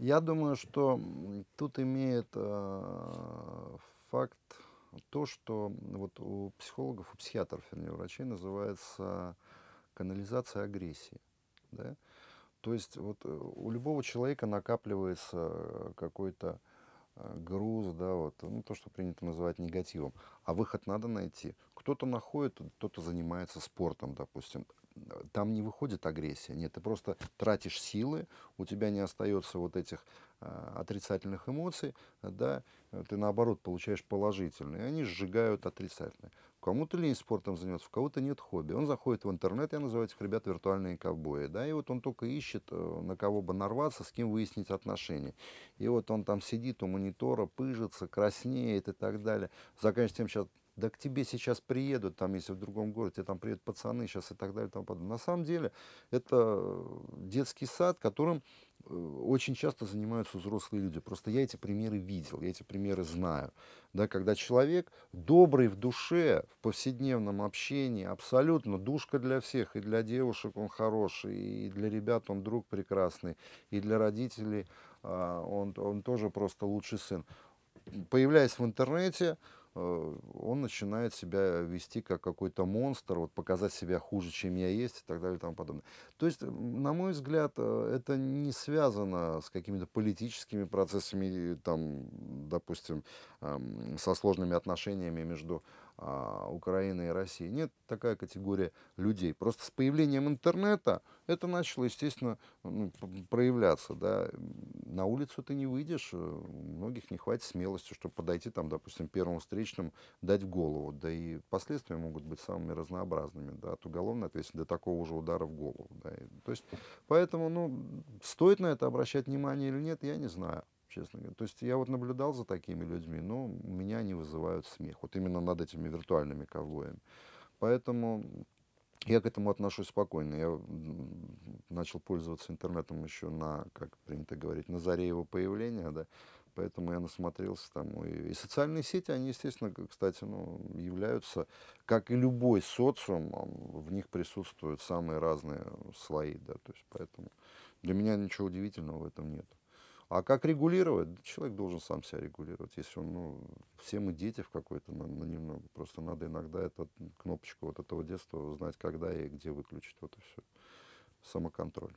Я думаю, что тут имеет э, факт то, что вот у психологов, у психиатров, вернее, врачей называется канализация агрессии. Да? То есть вот э, у любого человека накапливается какой-то э, груз, да, вот, ну, то, что принято называть негативом. А выход надо найти. Кто-то находит, кто-то занимается спортом, допустим там не выходит агрессия. Нет, ты просто тратишь силы, у тебя не остается вот этих э, отрицательных эмоций, да, ты наоборот получаешь положительные, они сжигают отрицательные. Кому-то лень спортом заниматься, у кого-то нет хобби. Он заходит в интернет, я называю этих ребят виртуальные ковбои, да, и вот он только ищет, э, на кого бы нарваться, с кем выяснить отношения. И вот он там сидит у монитора, пыжится, краснеет и так далее. Заканчивается тем, сейчас да к тебе сейчас приедут, там, если в другом городе, там приедут пацаны сейчас и так далее. И тому подобное. На самом деле это э, детский сад, которым очень часто занимаются взрослые люди. Просто я эти примеры видел, я эти примеры знаю. Да, когда человек добрый в душе, в повседневном общении, абсолютно душка для всех, и для девушек он хороший, и для ребят он друг прекрасный, и для родителей а, он, он тоже просто лучший сын. Появляясь в интернете, Э, он начинает себя вести как какой-то монстр, вот показать себя хуже, чем я есть и так далее и тому подобное. То есть, на мой взгляд, э, это не связано с какими-то политическими процессами, там, допустим, со сложными отношениями между а, Украиной и Россией Нет такая категория людей. Просто с появлением интернета это начало, естественно, ну, проявляться. Да. На улицу ты не выйдешь, у э, многих не хватит смелости, чтобы подойти, там, допустим, первому встречному, дать в голову. Да и последствия могут быть самыми разнообразными, да, от уголовной ответственности до такого же удара в голову. Да. И, то есть, поэтому, ну, стоит на это обращать внимание или нет, я не знаю честно говоря. То есть я вот наблюдал за такими людьми, но у меня они вызывают смех. Вот именно над этими виртуальными ковбоями. Поэтому я к этому отношусь спокойно. Я начал пользоваться интернетом еще на, как принято говорить, на заре его появления, да. Поэтому я насмотрелся там. Ну, и, и социальные сети, они, естественно, кстати, ну, являются, как и любой социум, в них присутствуют самые разные слои, да. То есть поэтому для меня ничего удивительного в этом нет. А как регулировать? Человек должен сам себя регулировать. Если он, ну, все мы дети в какой-то, на, на немного. Просто надо иногда эту кнопочку вот этого детства знать, когда и где выключить. Вот и все. Самоконтроль.